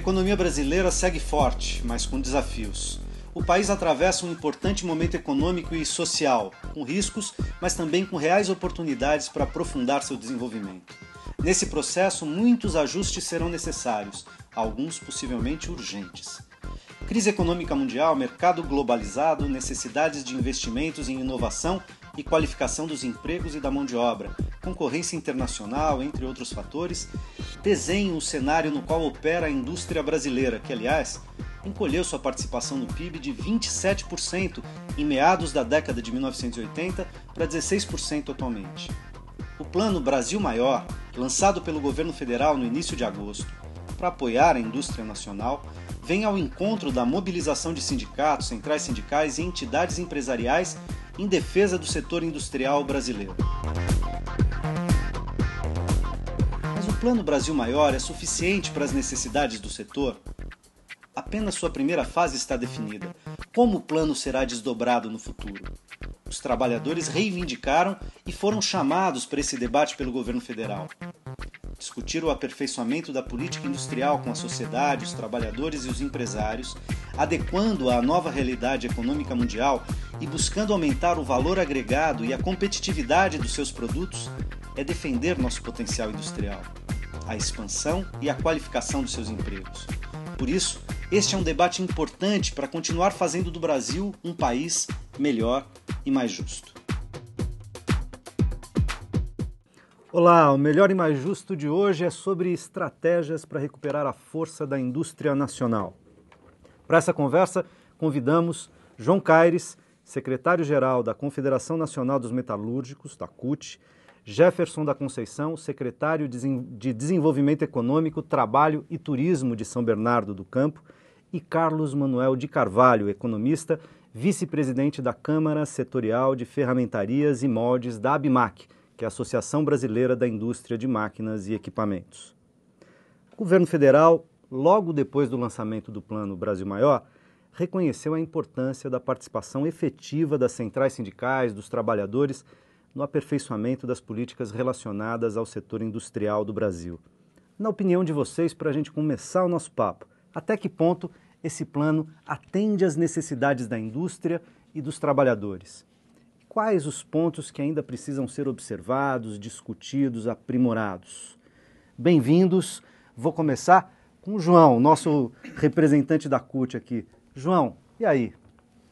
economia brasileira segue forte, mas com desafios. O país atravessa um importante momento econômico e social, com riscos, mas também com reais oportunidades para aprofundar seu desenvolvimento. Nesse processo, muitos ajustes serão necessários, alguns possivelmente urgentes. Crise econômica mundial, mercado globalizado, necessidades de investimentos em inovação e qualificação dos empregos e da mão de obra, concorrência internacional, entre outros fatores, desenhe o cenário no qual opera a indústria brasileira, que, aliás, encolheu sua participação no PIB de 27% em meados da década de 1980 para 16% atualmente. O Plano Brasil Maior, lançado pelo governo federal no início de agosto para apoiar a indústria nacional, vem ao encontro da mobilização de sindicatos, centrais sindicais e entidades empresariais em defesa do setor industrial brasileiro. Plano Brasil Maior é suficiente para as necessidades do setor? Apenas sua primeira fase está definida. Como o plano será desdobrado no futuro? Os trabalhadores reivindicaram e foram chamados para esse debate pelo governo federal. Discutir o aperfeiçoamento da política industrial com a sociedade, os trabalhadores e os empresários, adequando-a à nova realidade econômica mundial e buscando aumentar o valor agregado e a competitividade dos seus produtos, é defender nosso potencial industrial a expansão e a qualificação dos seus empregos. Por isso, este é um debate importante para continuar fazendo do Brasil um país melhor e mais justo. Olá, o Melhor e Mais Justo de hoje é sobre estratégias para recuperar a força da indústria nacional. Para essa conversa, convidamos João Caires, secretário-geral da Confederação Nacional dos Metalúrgicos, da CUT, Jefferson da Conceição, secretário de Desenvolvimento Econômico, Trabalho e Turismo de São Bernardo do Campo, e Carlos Manuel de Carvalho, economista, vice-presidente da Câmara Setorial de Ferramentarias e Moldes da ABMAC, que é a Associação Brasileira da Indústria de Máquinas e Equipamentos. O governo federal, logo depois do lançamento do Plano Brasil Maior, reconheceu a importância da participação efetiva das centrais sindicais, dos trabalhadores no aperfeiçoamento das políticas relacionadas ao setor industrial do Brasil. Na opinião de vocês, para a gente começar o nosso papo, até que ponto esse plano atende às necessidades da indústria e dos trabalhadores? Quais os pontos que ainda precisam ser observados, discutidos, aprimorados? Bem-vindos. Vou começar com o João, nosso representante da CUT aqui. João, e aí?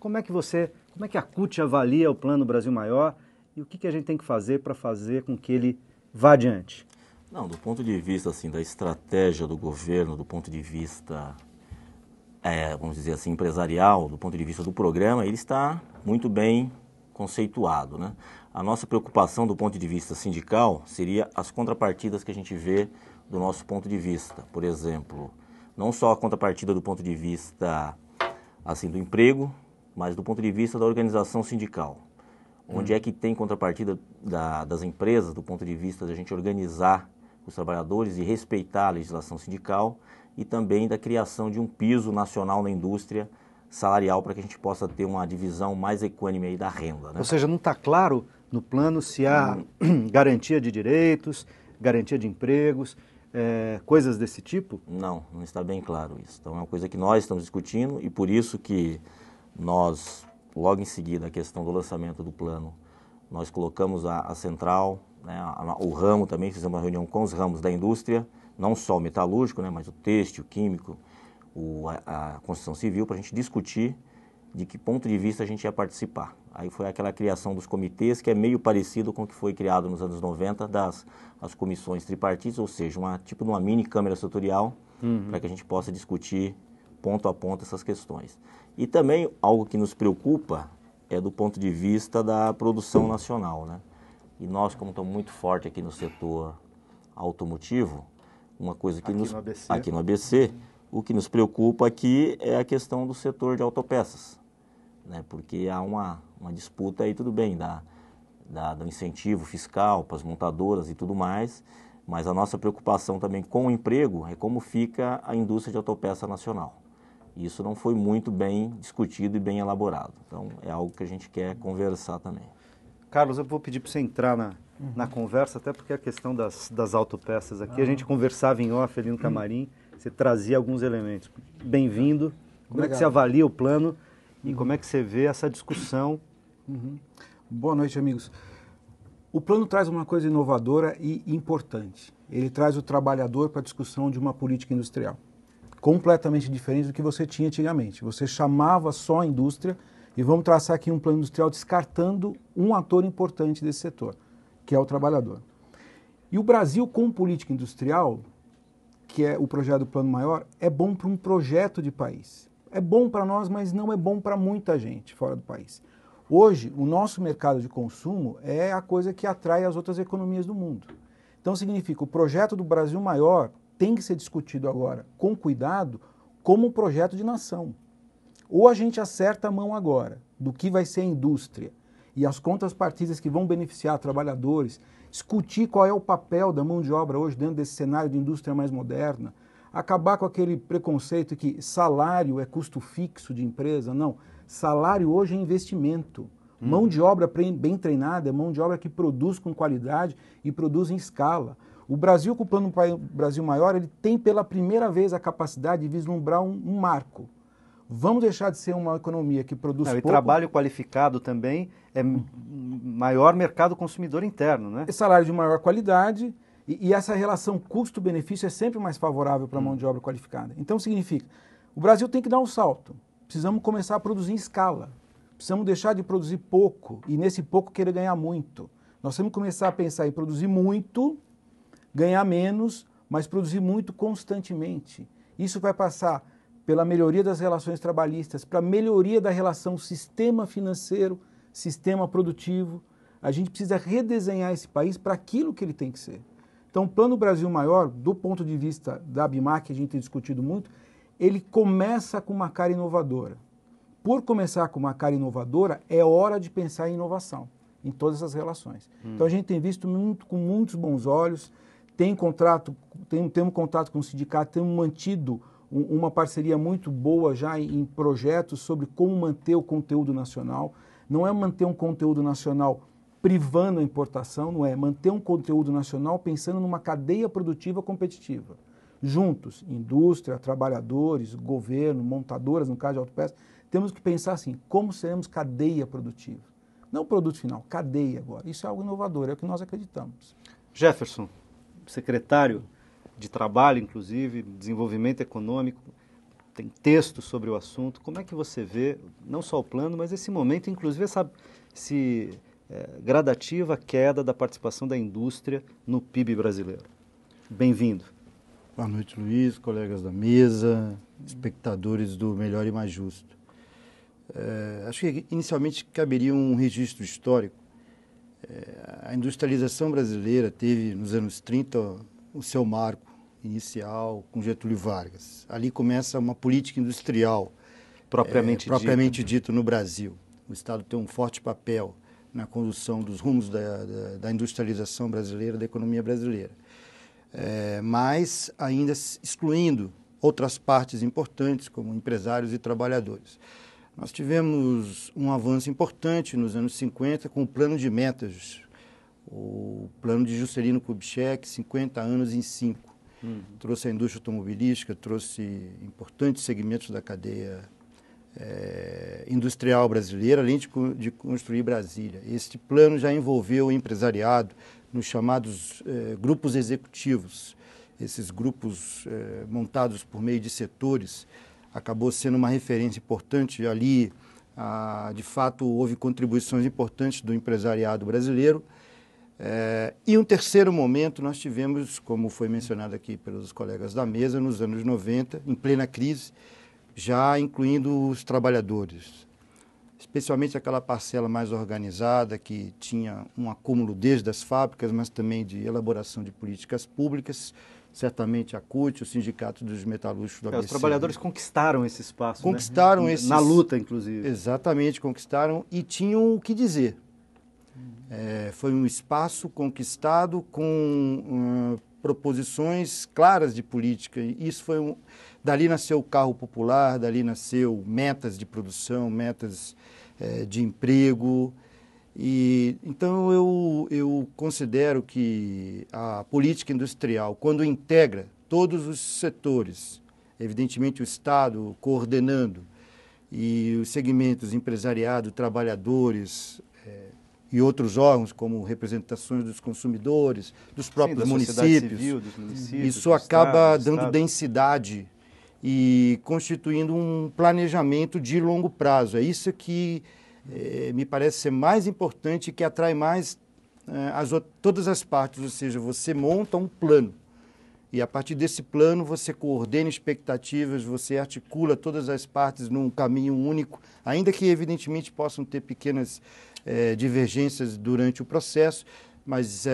Como é que você, como é que a CUT avalia o Plano Brasil Maior e o que, que a gente tem que fazer para fazer com que ele vá adiante? Não, do ponto de vista assim da estratégia do governo, do ponto de vista é, vamos dizer assim empresarial, do ponto de vista do programa, ele está muito bem conceituado, né? A nossa preocupação do ponto de vista sindical seria as contrapartidas que a gente vê do nosso ponto de vista. Por exemplo, não só a contrapartida do ponto de vista assim do emprego, mas do ponto de vista da organização sindical onde hum. é que tem contrapartida da, das empresas do ponto de vista da gente organizar os trabalhadores e respeitar a legislação sindical e também da criação de um piso nacional na indústria salarial para que a gente possa ter uma divisão mais equânime aí da renda. Né? Ou seja, não está claro no plano se há hum. garantia de direitos, garantia de empregos, é, coisas desse tipo? Não, não está bem claro isso. Então é uma coisa que nós estamos discutindo e por isso que nós Logo em seguida, a questão do lançamento do plano, nós colocamos a, a central, né, a, o ramo também, fizemos uma reunião com os ramos da indústria, não só o metalúrgico, né, mas o têxtil, o químico, o, a, a construção civil, para a gente discutir de que ponto de vista a gente ia participar. Aí foi aquela criação dos comitês, que é meio parecido com o que foi criado nos anos 90, das as comissões tripartites, ou seja, uma, tipo de uma mini câmara setorial, uhum. para que a gente possa discutir ponto a ponto essas questões. E também algo que nos preocupa é do ponto de vista da produção nacional. Né? E nós, como estamos muito forte aqui no setor automotivo, uma coisa que aqui nos. No ABC. Aqui no ABC, o que nos preocupa aqui é a questão do setor de autopeças. Né? Porque há uma, uma disputa aí, tudo bem, da, da, do incentivo fiscal para as montadoras e tudo mais, mas a nossa preocupação também com o emprego é como fica a indústria de autopeça nacional isso não foi muito bem discutido e bem elaborado. Então, é algo que a gente quer conversar também. Carlos, eu vou pedir para você entrar na, uhum. na conversa, até porque a questão das, das autopeças aqui, ah. a gente conversava em off ali no hum. camarim, você trazia alguns elementos. Bem-vindo. Como Obrigado. é que você avalia o plano e uhum. como é que você vê essa discussão? Uhum. Boa noite, amigos. O plano traz uma coisa inovadora e importante. Ele traz o trabalhador para a discussão de uma política industrial completamente diferente do que você tinha antigamente. Você chamava só a indústria e vamos traçar aqui um plano industrial descartando um ator importante desse setor, que é o trabalhador. E o Brasil com política industrial, que é o projeto do Plano Maior, é bom para um projeto de país. É bom para nós, mas não é bom para muita gente fora do país. Hoje, o nosso mercado de consumo é a coisa que atrai as outras economias do mundo. Então, significa o projeto do Brasil Maior tem que ser discutido agora, com cuidado, como um projeto de nação. Ou a gente acerta a mão agora do que vai ser a indústria e as contas partidas que vão beneficiar trabalhadores, discutir qual é o papel da mão de obra hoje dentro desse cenário de indústria mais moderna, acabar com aquele preconceito que salário é custo fixo de empresa. Não, salário hoje é investimento. Mão uhum. de obra bem treinada é mão de obra que produz com qualidade e produz em escala. O Brasil, ocupando um país Brasil Maior, ele tem pela primeira vez a capacidade de vislumbrar um, um marco. Vamos deixar de ser uma economia que produz Não, pouco. E trabalho qualificado também é maior mercado consumidor interno, né? É salário de maior qualidade e, e essa relação custo-benefício é sempre mais favorável para a hum. mão de obra qualificada. Então significa, o Brasil tem que dar um salto. Precisamos começar a produzir em escala. Precisamos deixar de produzir pouco e nesse pouco querer ganhar muito. Nós temos que começar a pensar em produzir muito ganhar menos, mas produzir muito constantemente. Isso vai passar pela melhoria das relações trabalhistas, para melhoria da relação sistema financeiro, sistema produtivo. A gente precisa redesenhar esse país para aquilo que ele tem que ser. Então, o Plano Brasil Maior, do ponto de vista da ABMAC, que a gente tem discutido muito, ele começa com uma cara inovadora. Por começar com uma cara inovadora, é hora de pensar em inovação em todas as relações. Hum. Então, a gente tem visto muito, com muitos bons olhos tem contrato, tem, temos contrato com o sindicato, temos mantido uma parceria muito boa já em projetos sobre como manter o conteúdo nacional. Não é manter um conteúdo nacional privando a importação, não é manter um conteúdo nacional pensando numa cadeia produtiva competitiva. Juntos, indústria, trabalhadores, governo, montadoras, no caso de autopeças, temos que pensar assim, como seremos cadeia produtiva? Não produto final, cadeia agora. Isso é algo inovador, é o que nós acreditamos. Jefferson, secretário de Trabalho, inclusive, Desenvolvimento Econômico, tem texto sobre o assunto. Como é que você vê, não só o plano, mas esse momento, inclusive, essa é, gradativa queda da participação da indústria no PIB brasileiro? Bem-vindo. Boa noite, Luiz, colegas da mesa, espectadores do Melhor e Mais Justo. É, acho que inicialmente caberia um registro histórico é, a industrialização brasileira teve, nos anos 30, o seu marco inicial com Getúlio Vargas. Ali começa uma política industrial propriamente, é, propriamente dito. dito no Brasil. O Estado tem um forte papel na condução dos rumos da, da, da industrialização brasileira, da economia brasileira. É, mas ainda excluindo outras partes importantes, como empresários e trabalhadores. Nós tivemos um avanço importante nos anos 50 com o plano de metas, o plano de Juscelino Kubitschek, 50 anos em 5. Uhum. Trouxe a indústria automobilística, trouxe importantes segmentos da cadeia é, industrial brasileira, além de, de, construir Brasília. Este plano já envolveu o empresariado nos chamados é, grupos executivos, esses grupos é, montados por meio de setores acabou sendo uma referência importante ali. Ah, de fato, houve contribuições importantes do empresariado brasileiro. É, e um terceiro momento nós tivemos, como foi mencionado aqui pelos colegas da mesa, nos anos 90, em plena crise, já incluindo os trabalhadores, especialmente aquela parcela mais organizada que tinha um acúmulo desde as fábricas, mas também de elaboração de políticas públicas, certamente a CUT, o Sindicato dos Metalúrgicos do ABC. É, os trabalhadores conquistaram esse espaço. Né? Conquistaram né? Na luta, inclusive. Exatamente, conquistaram e tinham o que dizer. Uhum. É, foi um espaço conquistado com uh, proposições claras de política. Isso foi um... Dali nasceu o carro popular, dali nasceu metas de produção, metas uh, de emprego, e, então eu, eu considero que a política industrial, quando integra todos os setores, evidentemente o Estado coordenando e os segmentos empresariado, trabalhadores é, e outros órgãos como representações dos consumidores, dos próprios Sim, municípios, civil, dos municípios, isso acaba estado, dando estado. densidade e constituindo um planejamento de longo prazo. É isso que eh, me parece ser mais importante e que atrai mais eh, as, todas as partes, ou seja, você monta um plano. E a partir desse plano você coordena expectativas, você articula todas as partes num caminho único, ainda que evidentemente possam ter pequenas eh, divergências durante o processo, mas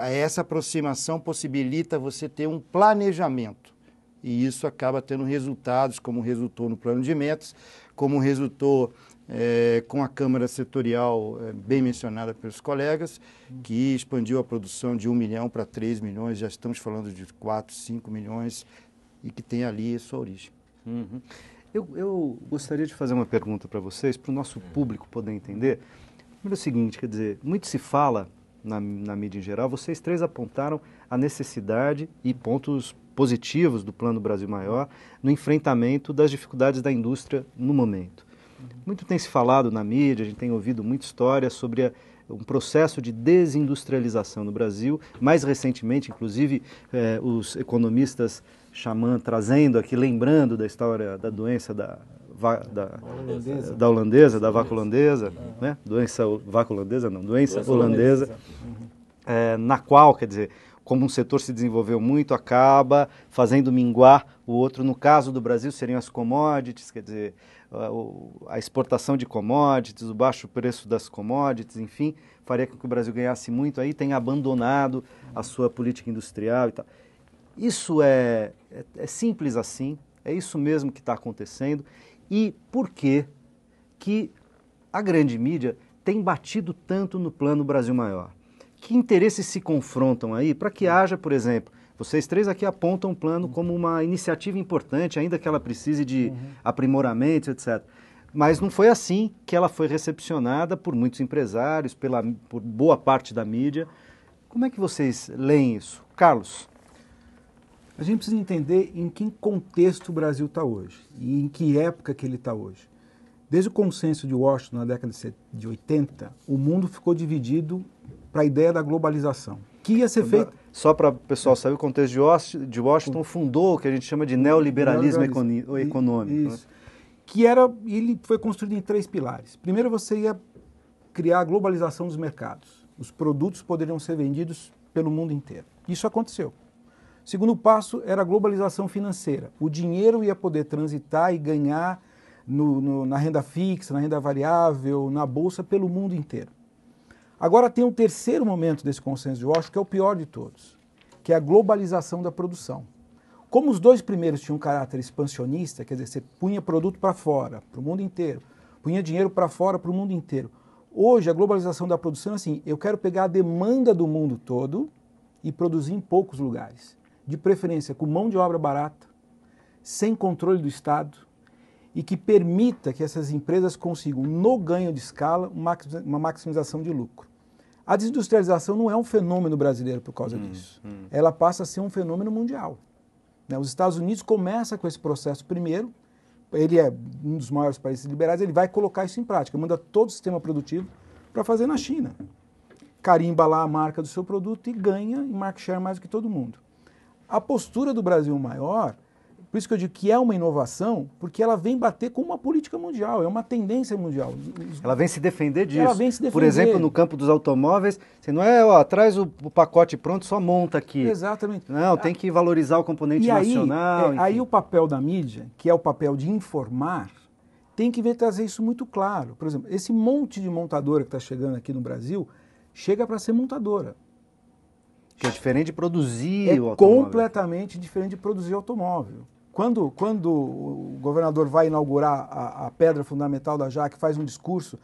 essa aproximação possibilita você ter um planejamento. E isso acaba tendo resultados, como resultou no plano de metas, como resultou é, com a Câmara Setorial, é, bem mencionada pelos colegas, que expandiu a produção de 1 milhão para 3 milhões, já estamos falando de 4, 5 milhões, e que tem ali sua origem. Uhum. Eu, eu, gostaria de fazer uma pergunta para vocês, para o nosso público poder entender. Primeiro é o seguinte, quer dizer, muito se fala na, na mídia em geral, vocês três apontaram a necessidade e pontos positivos do Plano Brasil Maior no enfrentamento das dificuldades da indústria no momento. Muito tem se falado na mídia, a gente tem ouvido muita história sobre a, um processo de desindustrialização no Brasil. Mais recentemente, inclusive, eh, os economistas xamã trazendo aqui, lembrando da história da doença da, va, da, holandesa. da holandesa, da vaca holandesa, né? doença vaca holandesa, não, doença, doença holandesa, holandesa. Eh, na qual, quer dizer, como um setor se desenvolveu muito, acaba fazendo minguar o outro, no caso do Brasil, seriam as commodities, quer dizer, a exportação de commodities, o baixo preço das commodities, enfim, faria com que o Brasil ganhasse muito aí, tenha abandonado a sua política industrial e tal. Isso é, é, é simples assim, é isso mesmo que está acontecendo. E por que que a grande mídia tem batido tanto no plano Brasil Maior? Que interesses se confrontam aí para que haja, por exemplo, vocês três aqui apontam o plano como uma iniciativa importante, ainda que ela precise de uhum. aprimoramentos, etc. Mas não foi assim que ela foi recepcionada por muitos empresários, pela, por boa parte da mídia. Como é que vocês leem isso? Carlos? A gente precisa entender em que contexto o Brasil está hoje e em que época que ele está hoje. Desde o consenso de Washington na década de 80, o mundo ficou dividido para a ideia da globalização que ia ser feito. Só para o pessoal é. saber, o contexto de Washington fundou o que a gente chama de neoliberalismo, neoliberalismo. econômico. Né? Que era, ele foi construído em três pilares. Primeiro, você ia criar a globalização dos mercados. Os produtos poderiam ser vendidos pelo mundo inteiro. Isso aconteceu. Segundo passo era a globalização financeira. O dinheiro ia poder transitar e ganhar no, no, na renda fixa, na renda variável, na bolsa, pelo mundo inteiro. Agora tem um terceiro momento desse consenso de Washington, que é o pior de todos, que é a globalização da produção. Como os dois primeiros tinham um caráter expansionista, quer dizer, você punha produto para fora, para o mundo inteiro, punha dinheiro para fora, para o mundo inteiro. Hoje, a globalização da produção é assim: eu quero pegar a demanda do mundo todo e produzir em poucos lugares. De preferência, com mão de obra barata, sem controle do Estado, e que permita que essas empresas consigam, no ganho de escala, uma maximização de lucro. A desindustrialização não é um fenômeno brasileiro por causa hum, disso. Hum. Ela passa a ser um fenômeno mundial. Né? Os Estados Unidos começa com esse processo primeiro, ele é um dos maiores países liberais, ele vai colocar isso em prática, manda todo o sistema produtivo para fazer na China. Carimba lá a marca do seu produto e ganha em market share mais do que todo mundo. A postura do Brasil maior por isso que eu digo que é uma inovação, porque ela vem bater com uma política mundial, é uma tendência mundial. Ela vem se defender disso. Ela vem se defender. Por exemplo, no campo dos automóveis, você não é, ó, traz o pacote pronto, só monta aqui. Exatamente. Não, tem que valorizar o componente e nacional. Aí, é, aí o papel da mídia, que é o papel de informar, tem que ver trazer isso muito claro. Por exemplo, esse monte de montadora que está chegando aqui no Brasil, chega para ser montadora. Que é diferente de produzir é o automóvel. completamente diferente de produzir automóvel. Quando, quando o governador vai inaugurar a, a pedra fundamental da JAC, faz um discurso,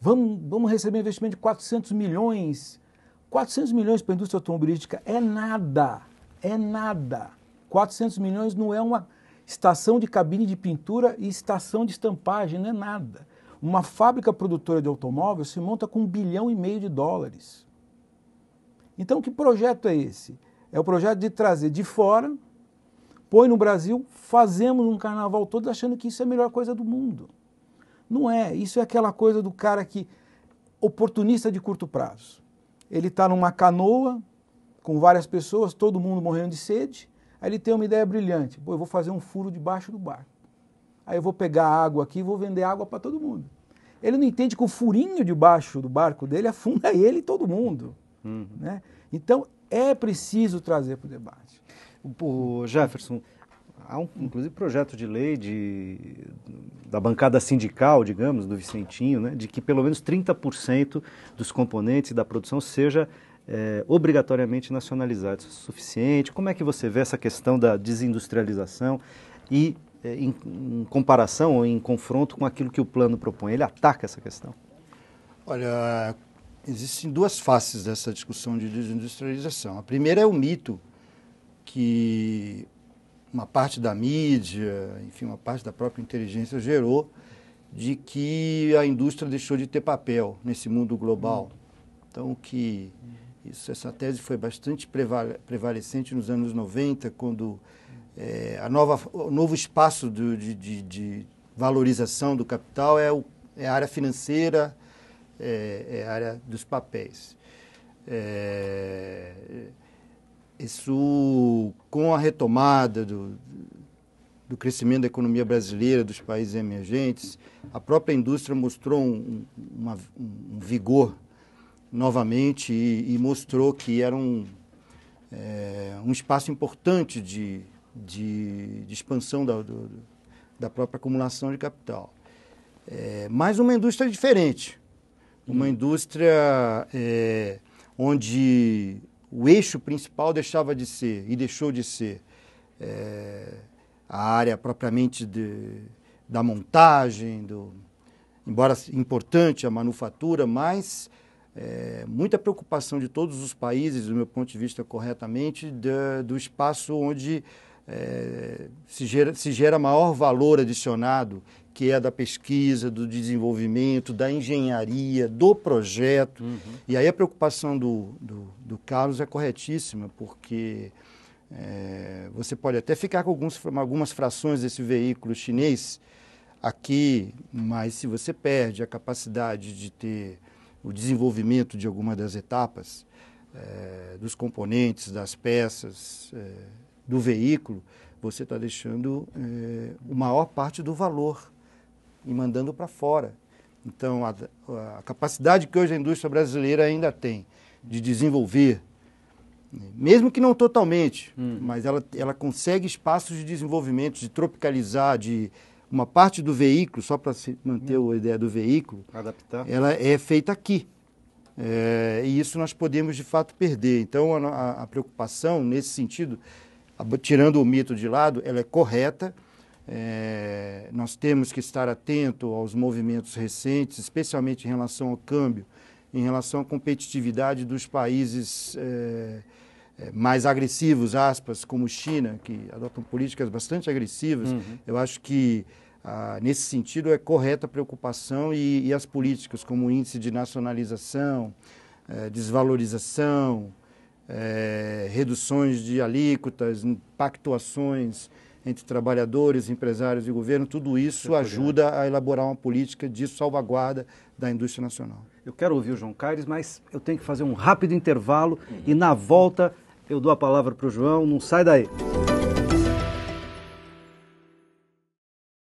vamos, vamos receber um investimento de 400 milhões. 400 milhões para a indústria automobilística é nada, é nada. 400 milhões não é uma estação de cabine de pintura e estação de estampagem, não é nada. Uma fábrica produtora de automóveis se monta com um bilhão e meio de dólares. Então, que projeto é esse? É o projeto de trazer de fora propõe no Brasil, fazemos um carnaval todo achando que isso é a melhor coisa do mundo. Não é. Isso é aquela coisa do cara que oportunista de curto prazo. Ele está numa canoa com várias pessoas, todo mundo morrendo de sede. Aí ele tem uma ideia brilhante. Pô, eu vou fazer um furo debaixo do barco. Aí eu vou pegar água aqui e vou vender água para todo mundo. Ele não entende que o furinho debaixo do barco dele afunda ele e todo mundo. Uhum. Né? Então é preciso trazer para o debate. O Jefferson, há um, inclusive projeto de lei de, da bancada sindical, digamos, do Vicentinho, né, de que pelo menos 30% dos componentes da produção seja é, obrigatoriamente nacionalizado. Isso é suficiente? Como é que você vê essa questão da desindustrialização e é, em, em, comparação ou em confronto com aquilo que o plano propõe? Ele ataca essa questão? Olha, existem duas faces dessa discussão de desindustrialização. A primeira é o mito que uma parte da mídia, enfim, uma parte da própria inteligência gerou de que a indústria deixou de ter papel nesse mundo global. Hum. Então, que isso, essa tese foi bastante prevalecente nos anos 90, quando é, a nova, o novo espaço do, de, de, de, valorização do capital é, o, é a área financeira, é, é, a área dos papéis. É, isso, com a retomada do, do crescimento da economia brasileira, dos países emergentes, a própria indústria mostrou um, uma, um vigor novamente e, e, mostrou que era um, é, um espaço importante de, de, de expansão da, do, da própria acumulação de capital. É, mas uma indústria diferente, uma uhum. indústria é, onde o eixo principal deixava de ser e deixou de ser é, a área propriamente de, da montagem, do, embora importante a manufatura, mas é, muita preocupação de todos os países, do meu ponto de vista corretamente, do espaço onde é, se, gera, se gera maior valor adicionado que é da pesquisa, do desenvolvimento, da engenharia, do projeto. Uhum. E aí a preocupação do, do, do Carlos é corretíssima, porque é, você pode até ficar com alguns, algumas frações desse veículo chinês aqui, mas se você perde a capacidade de ter o desenvolvimento de alguma das etapas, é, dos componentes, das peças, é, do veículo, você está deixando é, a maior parte do valor e mandando para fora. Então, a, a, capacidade que hoje a indústria brasileira ainda tem de desenvolver, mesmo que não totalmente, hum. mas ela, ela consegue espaços de desenvolvimento, de tropicalizar, de uma parte do veículo, só para se manter hum. a ideia do veículo, Adaptar. ela é feita aqui. É, e isso nós podemos de fato perder. Então, a, a preocupação nesse sentido, tirando o mito de lado, ela é correta é, nós temos que estar atento aos movimentos recentes, especialmente em relação ao câmbio, em relação à competitividade dos países é, é, mais agressivos, aspas, como China, que adotam políticas bastante agressivas. Uhum. Eu acho que ah, nesse sentido é correta a preocupação e, e as políticas, como índice de nacionalização, é, desvalorização, é, reduções de alíquotas, pactuações entre trabalhadores, empresários e governo, tudo isso ajuda a elaborar uma política de salvaguarda da indústria nacional. Eu quero ouvir o João Caires, mas eu tenho que fazer um rápido intervalo uhum. e na volta eu dou a palavra para o João, não sai daí.